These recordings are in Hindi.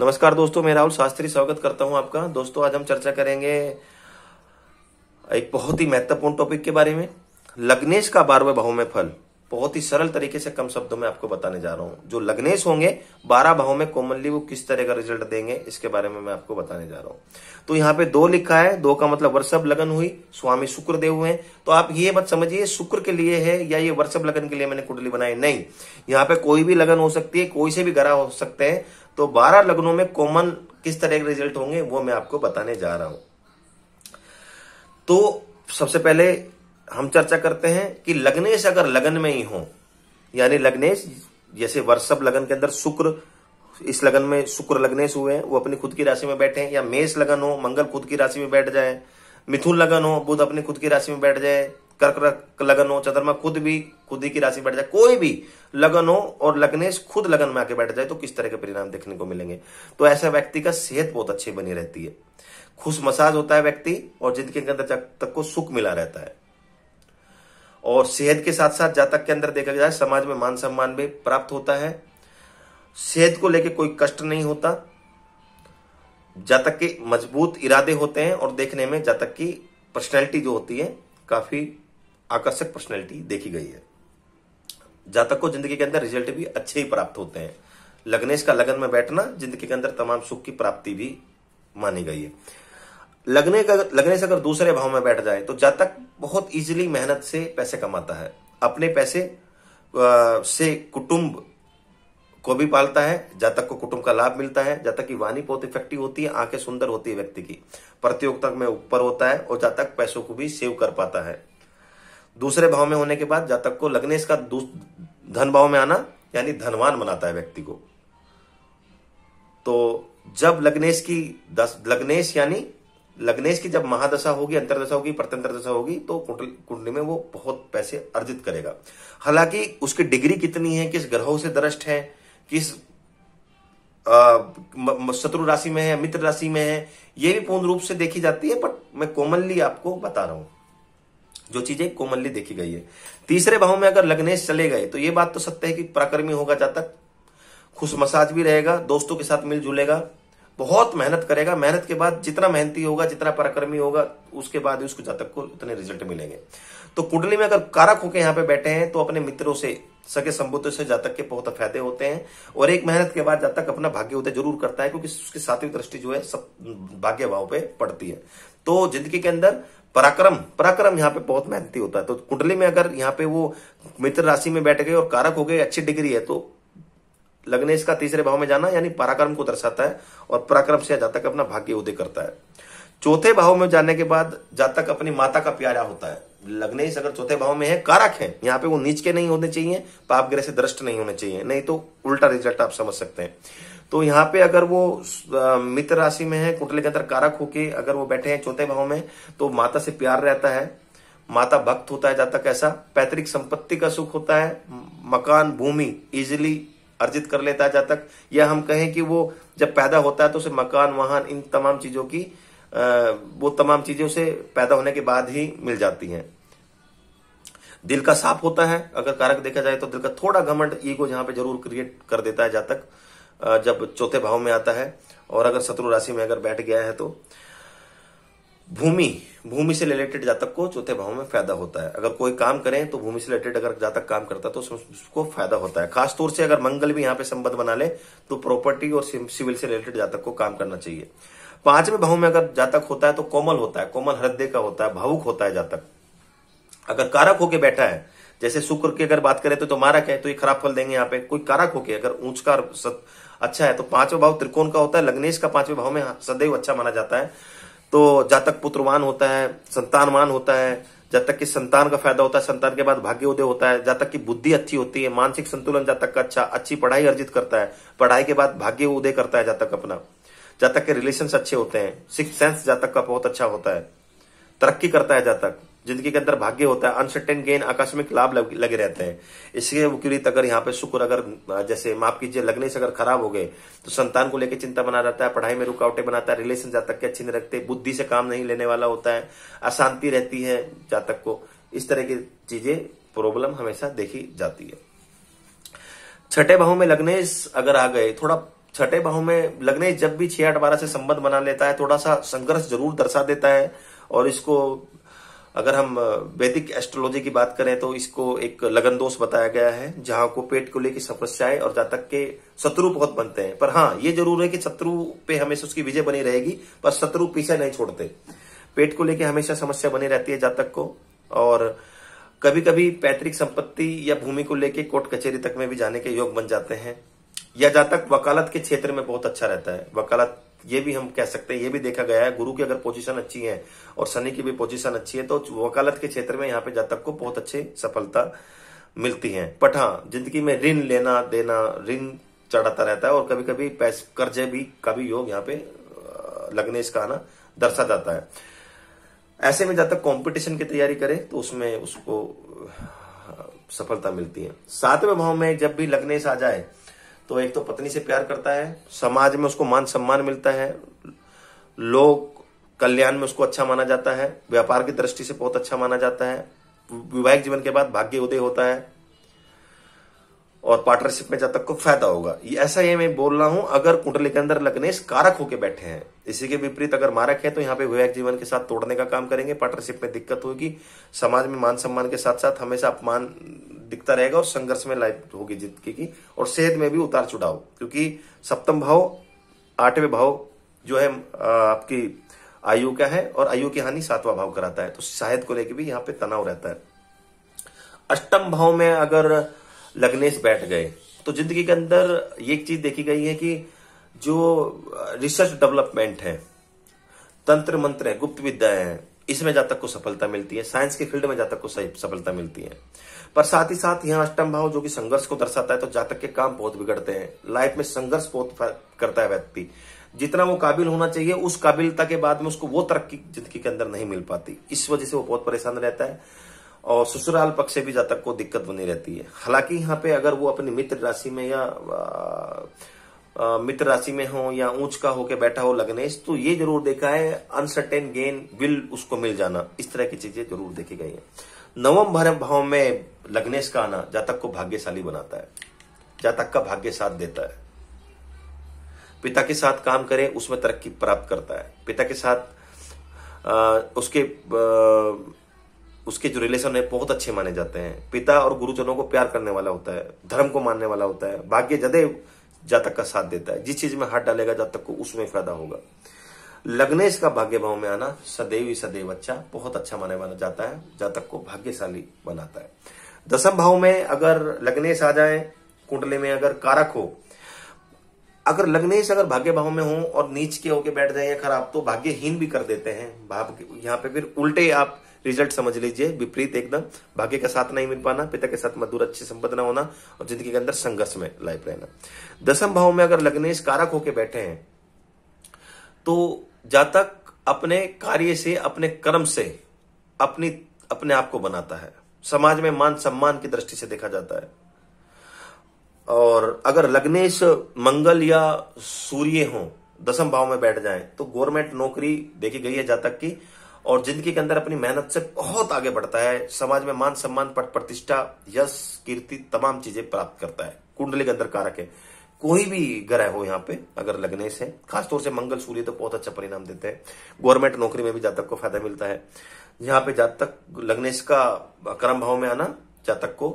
नमस्कार दोस्तों मैं राहुल शास्त्री स्वागत करता हूं आपका दोस्तों आज हम चर्चा करेंगे एक बहुत ही महत्वपूर्ण टॉपिक के बारे में लग्नेश का बारहवें भाव में फल बहुत ही सरल तरीके से कम शब्दों में आपको बताने जा रहा हूं जो लग्नेश होंगे बारह भाव में कॉमनली वो किस तरह का रिजल्ट देंगे इसके बारे में मैं आपको बताने जा रहा हूं तो यहाँ पे दो लिखा है दो का मतलब वर्षभ लगन हुई स्वामी शुक्र देव हुए तो आप ये मत समझिए शुक्र के लिए है या ये वर्षभ लगन के लिए मैंने कुंडली बनाई नहीं यहाँ पे कोई भी लगन हो सकती है कोई से भी ग्रह हो सकते हैं तो 12 लग्नों में कॉमन किस तरह के रिजल्ट होंगे वो मैं आपको बताने जा रहा हूं तो सबसे पहले हम चर्चा करते हैं कि लग्नेश अगर लगन में ही हो यानी लग्नेश जैसे वर्षभ लगन के अंदर शुक्र इस लगन में शुक्र लग्नेश हुए हैं वो अपनी खुद की राशि में बैठे हैं या मेष लगन हो मंगल खुद की राशि में बैठ जाए मिथुन लगन हो बुध अपनी खुद की राशि में बैठ जाए कर्क लगन हो चंद्रमा खुद भी खुद ही की राशि बैठ जाए कोई भी लगन हो और लग्नेश खुद लगन में आके बैठ जाए तो किस तरह के परिणाम देखने को मिलेंगे तो ऐसा व्यक्ति का सेहत बहुत अच्छी बनी रहती है खुश मसाज होता है व्यक्ति और जिंदगी के अंदर तक को सुख मिला रहता है और सेहत के साथ साथ जातक के अंदर देखा जाए समाज में मान सम्मान भी प्राप्त होता है सेहत को लेकर कोई कष्ट नहीं होता जातक के मजबूत इरादे होते हैं और देखने में जातक की पर्सनैलिटी जो होती है काफी आकर्षक पर्सनैलिटी देखी गई है जातक को जिंदगी के अंदर रिजल्ट भी अच्छे ही प्राप्त होते हैं लग्नेश का लगन में बैठना जिंदगी के अंदर तमाम सुख की प्राप्ति भी मानी गई है लगने का लगने से अगर दूसरे भाव में बैठ जाए तो जातक बहुत इजीली मेहनत से पैसे कमाता है अपने पैसे से कुटुंब को भी पालता है जातक को कुटुंब का लाभ मिलता है जातक की वाणी बहुत इफेक्टिव होती है आंखें सुंदर होती है व्यक्ति की प्रतियोगिता में ऊपर होता है और जातक पैसों को भी सेव कर पाता है दूसरे भाव में होने के बाद जातक को लग्नेश का धन भाव में आना यानी धनवान बनाता है व्यक्ति को तो जब लग्नेश की दस लग्नेश यानी लग्नेश की जब महादशा होगी अंतरदशा होगी प्रत्यंतर दशा होगी तो कुंडली में वो बहुत पैसे अर्जित करेगा हालांकि उसकी डिग्री कितनी है किस ग्रहों से दृष्ट है किस शत्रु राशि में है मित्र राशि में है ये भी पूर्ण रूप से देखी जाती है बट मैं कॉमनली आपको बता रहा हूं जो चीजें कोमलली देखी गई है तीसरे भाव में अगर लग्नेश चले गए तो ये बात तो सत्य है कि पराक्रमी होगा जातक खुश मसाज भी रहेगा दोस्तों के साथ मिलजुलेगा बहुत मेहनत करेगा मेहनत के बाद जितना मेहनती होगा जितना पराक्रमी होगा उसके बाद ही उसको जातक को उतने रिजल्ट मिलेंगे तो कुंडली में अगर कारक होकर यहाँ पे बैठे हैं तो अपने मित्रों से सके संबुद्ध से जातक के बहुत फायदे होते हैं और एक मेहनत के बाद जातक अपना भाग्य उदय जरूर करता है क्योंकि उसकी सात्विक दृष्टि जो है सब भाग्य भाव पे पड़ती है तो जिंदगी के अंदर पराक्रम पराक्रम यहाँ पे बहुत मेहनती होता है तो कुंडली में अगर यहाँ पे वो मित्र राशि में बैठ गए और कारक हो गए अच्छी डिग्री है तो लग्नेश का तीसरे भाव में जाना यानी पराक्रम को दर्शाता है और पराक्रम से जातक अपना भाग्य उदय करता है चौथे भाव में जाने के बाद जातक अपनी माता का प्यारा होता है लग्नेश अगर चौथे भाव में है कारक है यहाँ पे वो नीच के नहीं होने चाहिए पाप ग्रह से दृष्ट नहीं होने चाहिए नहीं तो उल्टा रिजल्ट आप समझ सकते हैं तो यहाँ पे अगर वो मित्र राशि में है कुटले के अंदर कारक होके अगर वो बैठे हैं चौथे भाव में तो माता से प्यार रहता है माता भक्त होता है जातक ऐसा पैतृक संपत्ति का सुख होता है मकान भूमि इजिली अर्जित कर लेता है जातक या हम कहें कि वो जब पैदा होता है तो उसे मकान वाहन इन तमाम चीजों की वो तमाम चीजें उसे पैदा होने के बाद ही मिल जाती हैं दिल का साफ होता है अगर कारक देखा जाए तो दिल का थोड़ा घमंड ईगो जहां पे जरूर क्रिएट कर देता है जातक जब चौथे भाव में आता है और अगर शत्रु राशि में अगर बैठ गया है तो भूमि भूमि से रिलेटेड जातक को चौथे भाव में फायदा होता है अगर कोई काम करें तो भूमि से रिलेटेड अगर जातक काम करता है तो उसको फायदा होता है खासतौर से अगर मंगल भी यहां पे संबंध बना ले तो प्रॉपर्टी और सिविल से रिलेटेड जातक को काम करना चाहिए पांचवें भाव में अगर जातक होता है तो कोमल होता है कोमल हृदय का होता है भावुक होता है जातक अगर कारक होके बैठा है जैसे शुक्र की अगर बात करें तो, तो मारक है तो ये खराब फल देंगे यहाँ पे कोई कारक होके अगर ऊंच का सत, अच्छा है तो पांचवा भाव त्रिकोण का होता है लग्नेश का पांचवे भाव में हाँ, सदैव अच्छा माना जाता है तो जातक पुत्रवान होता है संतानवान होता है जातक की संतान का फायदा होता है संतान के बाद भाग्य उदय होता है जातक की बुद्धि अच्छी होती है मानसिक संतुलन जातक का अच्छा अच्छी पढ़ाई अर्जित करता है पढ़ाई के बाद भाग्य उदय करता है जातक अपना जातक के रिलेशन अच्छे होते हैं सिक्स सेंस जातक का बहुत अच्छा होता है तरक्की करता है जातक जिंदगी के अंदर भाग्य होता है अनसर्टेन गेन आकस्मिक लाभ लगे रहते हैं इसलिए विपरीत अगर यहाँ पे शुक्र अगर जैसे माफ कीजिए लगने से अगर खराब हो गए तो संतान को लेकर चिंता बना रहता है पढ़ाई में रुकावटें बनाता है रिलेशन जातक के अच्छे नहीं रखते बुद्धि से काम नहीं लेने वाला होता है अशांति रहती है जातक को इस तरह की चीजें प्रॉब्लम हमेशा देखी जाती है छठे भाव में लगने अगर आ गए थोड़ा छठे भाव में लगने जब भी छह आठ बारह से संबंध बना लेता है थोड़ा सा संघर्ष जरूर दर्शा देता है और इसको अगर हम वैदिक एस्ट्रोलॉजी की बात करें तो इसको एक लगन दोष बताया गया है जहां को पेट को लेकर समस्याएं और जातक के शत्रु बहुत बनते हैं पर हाँ ये जरूर है कि शत्रु पे हमेशा उसकी विजय बनी रहेगी पर शत्रु पीछे नहीं छोड़ते पेट को लेकर हमेशा समस्या बनी रहती है जातक को और कभी कभी पैतृक संपत्ति या भूमि को लेकर कोर्ट कचहरी तक में भी जाने के योग बन जाते हैं या जातक वकालत के क्षेत्र में बहुत अच्छा रहता है वकालत ये भी हम कह सकते हैं ये भी देखा गया है गुरु की अगर पोजीशन अच्छी है और शनि की भी पोजीशन अच्छी है तो वकालत के क्षेत्र में यहाँ पे जातक को बहुत अच्छी सफलता मिलती है पठा हाँ, जिंदगी में ऋण लेना देना ऋण चढ़ाता रहता है और कभी कभी कर्जे भी का भी योग यहाँ पे लगने इसका आना दर्शा जाता है ऐसे में जब तक कॉम्पिटिशन की तैयारी करे तो उसमें उसको सफलता मिलती है सातवें भाव में जब भी लग्नेश आ जाए तो एक तो पत्नी से प्यार करता है समाज में उसको मान सम्मान मिलता है लोग कल्याण में उसको अच्छा माना जाता है व्यापार की दृष्टि से बहुत अच्छा माना जाता है विवाहिक जीवन के बाद भाग्य उदय होता है और पार्टनरशिप में जातक को फायदा होगा ये ऐसा ही मैं बोल रहा हूं अगर कुंडली के अंदर लग्नेश कारक होके बैठे हैं इसी के विपरीत अगर मारक है तो यहाँ पे विवाहिक जीवन के साथ तोड़ने का काम करेंगे पार्टनरशिप में दिक्कत होगी समाज में मान सम्मान के साथ साथ हमेशा अपमान दिखता रहेगा और संघर्ष में लाइफ होगी जीत की और सेहत में भी उतार चढ़ाव क्योंकि सप्तम भाव आठवें भाव जो है आपकी आयु का है और आयु की हानि सातवां भाव कराता है तो शायद को लेकर भी यहाँ पे तनाव रहता है अष्टम भाव में अगर लग्नेश बैठ गए तो जिंदगी के अंदर एक चीज देखी गई है कि जो रिसर्च डेवलपमेंट है तंत्र मंत्र है गुप्त विद्या है इसमें जातक को सफलता मिलती है साइंस के फील्ड में जातक को सफलता मिलती है पर साथ ही साथ यहाँ अष्टम भाव जो कि संघर्ष को दर्शाता है तो जातक के काम बहुत बिगड़ते हैं लाइफ में संघर्ष बहुत करता है व्यक्ति जितना वो काबिल होना चाहिए उस काबिलता के बाद में उसको वो तरक्की जिंदगी के अंदर नहीं मिल पाती इस वजह से वो बहुत परेशान रहता है और ससुराल पक्ष से भी जातक को दिक्कत बनी रहती है हालांकि यहाँ पे अगर वो अपनी मित्र राशि में या मित्र राशि में हो या ऊंच का होके बैठा हो लग्नेश तो ये जरूर देखा है अनसर्टेन गेन विल उसको मिल जाना इस तरह की चीजें जरूर देखी गई है नवम भाव में लग्नेश का आना जातक को भाग्यशाली बनाता है जातक का भाग्य साथ देता है पिता के साथ काम करे उसमें तरक्की प्राप्त करता है पिता के साथ आ, उसके आ, उसके जो रिलेशन है बहुत अच्छे माने जाते हैं पिता और गुरुजनों को प्यार करने वाला होता है धर्म को मानने वाला होता है भाग्य जदे जातक का साथ देता है जिस चीज में हाथ डालेगा जातक को उसमें फायदा होगा लग्नेश का भाग्य भाव में आना सदैव ही सदैव अच्छा बहुत अच्छा माना माना जाता है जातक को भाग्यशाली बनाता है दसम भाव में अगर लग्नेश आ जाए कुंडली में अगर कारक हो अगर लग्नेश अगर भाग्य भाव में हो और नीच के होके बैठ जाए या खराब तो भाग्यहीन भी कर देते हैं भाव यहाँ पे फिर उल्टे आप रिजल्ट समझ लीजिए विपरीत एकदम भाग्य का साथ नहीं मिल पाना पिता के साथ मधुर अच्छे संबंध न होना और जिंदगी के अंदर संघर्ष में लाइफ रहना दसम भाव में अगर लग्नेश कारक होके बैठे हैं तो जातक अपने कार्य से अपने कर्म से अपनी अपने आप को बनाता है समाज में मान सम्मान की दृष्टि से देखा जाता है और अगर लग्नेश मंगल या सूर्य हो दसम भाव में बैठ जाए तो गवर्नमेंट नौकरी देखी गई है जातक की और जिंदगी के अंदर अपनी मेहनत से बहुत आगे बढ़ता है समाज में मान सम्मान पट प्रतिष्ठा यश कीर्ति तमाम चीजें प्राप्त करता है कुंडली के अंदर कारक है कोई भी ग्रह हो यहाँ पे अगर लगने से खासतौर से मंगल सूर्य तो बहुत अच्छा परिणाम देते हैं गवर्नमेंट नौकरी में भी जातक को फायदा मिलता है यहाँ पे जातक लग्नेश का कर्म भाव में आना जातक को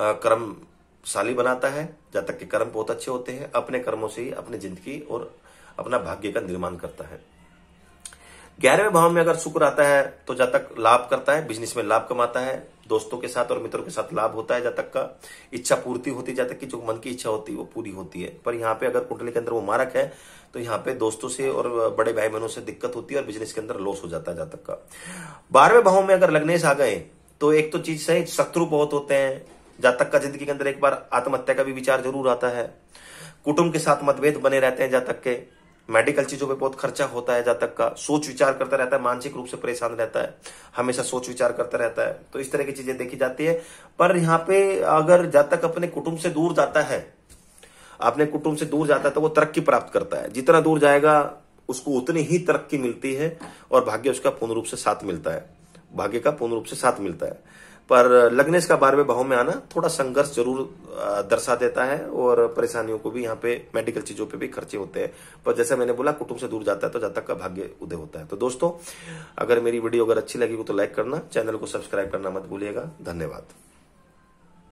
कर्मशाली बनाता है जातक के कर्म बहुत अच्छे होते हैं अपने कर्मों से ही अपनी जिंदगी और अपना भाग्य का निर्माण करता है ग्यारहवें भाव में अगर शुक्र आता है तो जातक लाभ करता है बिजनेस में लाभ कमाता है दोस्तों के साथ और मित्रों के साथ लाभ होता है जातक का इच्छा पूर्ति होती है की जो मन की इच्छा होती है वो पूरी होती है पर यहाँ पे अगर कुंडली के अंदर वो मारक है तो यहाँ पे दोस्तों से और बड़े भाई बहनों से दिक्कत होती है और बिजनेस के अंदर लॉस हो जाता है जातक तक का बारहवें भाव में अगर लग्नेश आ गए तो एक तो चीज सही शत्रु बहुत होते हैं जातक तक का जिंदगी के अंदर एक बार आत्महत्या का भी विचार जरूर आता है कुटुंब के साथ मतभेद बने रहते हैं जातक तक के मेडिकल चीजों पे बहुत खर्चा होता है जातक का सोच विचार करता रहता है मानसिक रूप से परेशान रहता है हमेशा सोच विचार करता रहता है तो इस तरह की चीजें देखी जाती है पर यहाँ पे अगर जातक अपने कुटुंब से दूर जाता है अपने कुटुंब से दूर जाता है तो वो तरक्की प्राप्त करता है जितना दूर जाएगा उसको उतनी ही तरक्की मिलती है और भाग्य उसका पूर्ण रूप से साथ मिलता है भाग्य का पूर्ण रूप से साथ मिलता है पर लग्नेश का बारहवें भाव में आना थोड़ा संघर्ष जरूर दर्शा देता है और परेशानियों को भी यहाँ पे मेडिकल चीजों पे भी खर्चे होते हैं पर जैसे मैंने बोला कुटुंब से दूर जाता है तो जातक का भाग्य उदय होता है तो दोस्तों अगर मेरी वीडियो अगर अच्छी लगी हो तो लाइक करना चैनल को सब्सक्राइब करना मत भूलिएगा धन्यवाद